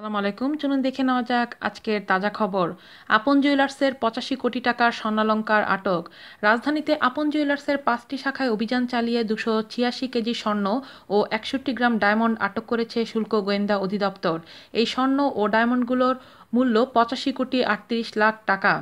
সালাম আলাইকুম চলুন দেখে নেওয়া যাক আজকের তাজা খবর আপন জুয়েলার্সের পঁচাশি কোটি টাকার স্বর্ণালঙ্কার আটক রাজধানীতে আপন জুয়েলার্সের পাঁচটি শাখায় অভিযান চালিয়ে দুশো ছিয়াশি কেজি স্বর্ণ ও একষট্টি গ্রাম ডায়মন্ড আটক করেছে শুল্ক গোয়েন্দা অধিদপ্তর এই স্বর্ণ ও ডায়মন্ডগুলোর মূল্য পঁচাশি কোটি আটত্রিশ লাখ টাকা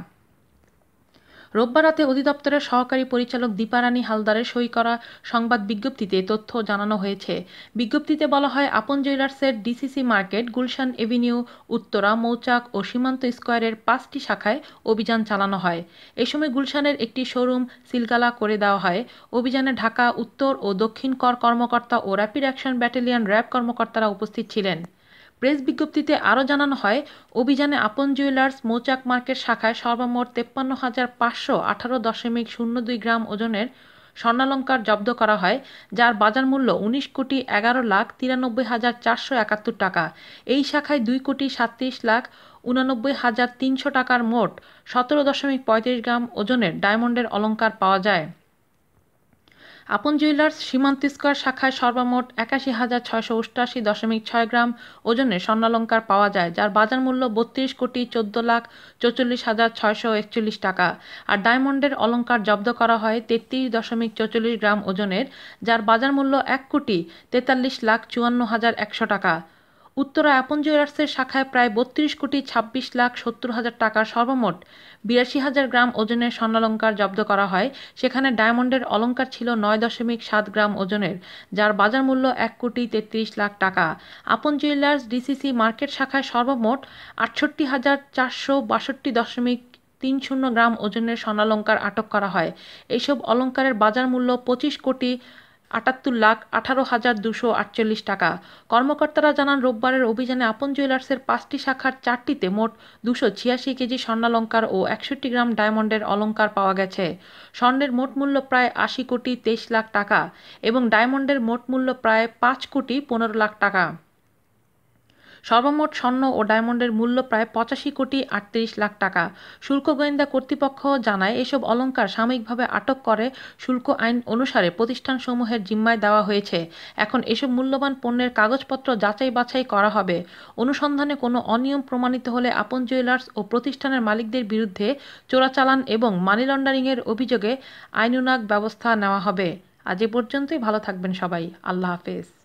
রোববার রাতে অধিদপ্তরের সহকারী পরিচালক দীপারানী হালদারের সই করা সংবাদ বিজ্ঞপ্তিতে তথ্য জানানো হয়েছে বিজ্ঞপ্তিতে বলা হয় আপন জুয়েলার্সের DCC market Gulshan avenue Uttara Mouchak ও সীমান্ত স্কোয়ারের পাঁচটি শাখায় অভিযান চালানো হয় এ সময় গুলশানের একটি শোরুম সিলগালা করে দেওয়া হয় অভিযানে ঢাকা উত্তর ও দক্ষিণ কর কর্মকর্তা ও র্যাপিড অ্যাকশন ব্যাটালিয়ন র্যাব কর্মকর্তারা উপস্থিত ছিলেন প্রেস বিজ্ঞপ্তিতে আরও জানানো হয় অভিযানে আপন জুয়েলার্স মৌচাক মার্কেট শাখায় সর্বমোট তেপ্পান্ন হাজার পাঁচশো আঠারো দশমিক শূন্য দুই গ্রাম ওজনের স্বর্ণালঙ্কার জব্দ করা হয় যার বাজার মূল্য উনিশ কোটি এগারো লাখ তিরানব্বই হাজার চারশো একাত্তর টাকা এই শাখায় দুই কোটি সাতত্রিশ লাখ উনানব্বই হাজার তিনশো টাকার মোট সতেরো দশমিক পঁয়ত্রিশ গ্রাম ওজনের ডায়মন্ডের অলঙ্কার পাওয়া যায় আপন জুয়েলার্স সীমান্তিস্কর শাখায় সর্বমোট একাশি হাজার ছয়শো অষ্টাশি দশমিক ছয় গ্রাম ওজনের স্বর্ণালঙ্কার পাওয়া যায় যার বাজার মূল্য বত্রিশ কোটি চোদ্দ লাখ চৌচল্লিশ হাজার ছয়শো একচল্লিশ টাকা আর ডায়মন্ডের অলঙ্কার জব্দ করা হয় তেত্রিশ দশমিক চৌচল্লিশ গ্রাম ওজনের যার বাজার মূল্য এক কোটি তেতাল্লিশ লাখ চুয়ান্ন হাজার একশো টাকা উত্তরা অ্যাপন জুয়েলার্সের শাখায় প্রায় বত্রিশ কোটি ছাব্বিশ লাখ সত্তর হাজার টাকা সর্বমোট বিরাশি হাজার গ্রাম ওজনের স্বর্ণালঙ্কার জব্দ করা হয় সেখানে ডায়মন্ডের অলঙ্কার ছিল নয় দশমিক সাত গ্রাম ওজনের যার বাজার মূল্য এক কোটি তেত্রিশ লাখ টাকা আপন জুয়েলার্স ডিসিসি মার্কেট শাখায় সর্বমোট আটষট্টি হাজার চারশো বাষট্টি দশমিক তিন শূন্য গ্রাম ওজনের স্বর্ণালঙ্কার আটক করা হয় এইসব অলঙ্কারের বাজার মূল্য পঁচিশ কোটি আটাত্তর লাখ আঠারো হাজার দুশো আটচল্লিশ টাকা কর্মকর্তারা জানান রোববারের অভিযানে আপন জুয়েলার্সের পাঁচটি শাখার চারটিতে মোট দুশো ছিয়াশি কেজি স্বর্ণালঙ্কার ও একষট্টি গ্রাম ডায়মন্ডের অলঙ্কার পাওয়া গেছে স্বর্ণের মোট মূল্য প্রায় আশি কোটি তেইশ লাখ টাকা এবং ডায়মন্ডের মোট মূল্য প্রায় পাঁচ কোটি পনেরো লাখ টাকা সর্বমোট স্বর্ণ ও ডায়মন্ডের মূল্য প্রায় পঁচাশি কোটি আটত্রিশ লাখ টাকা শুল্ক গোয়েন্দা কর্তৃপক্ষ জানায় এসব অলঙ্কার সাময়িকভাবে আটক করে শুল্ক আইন অনুসারে প্রতিষ্ঠানসমূহের জিম্মায় দেওয়া হয়েছে এখন এসব মূল্যবান পণ্যের কাগজপত্র যাচাই বাছাই করা হবে অনুসন্ধানে কোনো অনিয়ম প্রমাণিত হলে আপন জুয়েলার্স ও প্রতিষ্ঠানের মালিকদের বিরুদ্ধে চোরাচালান এবং মানি লন্ডারিংয়ের অভিযোগে আইনুনাক ব্যবস্থা নেওয়া হবে আজ এ পর্যন্তই ভালো থাকবেন সবাই আল্লাহ হাফেজ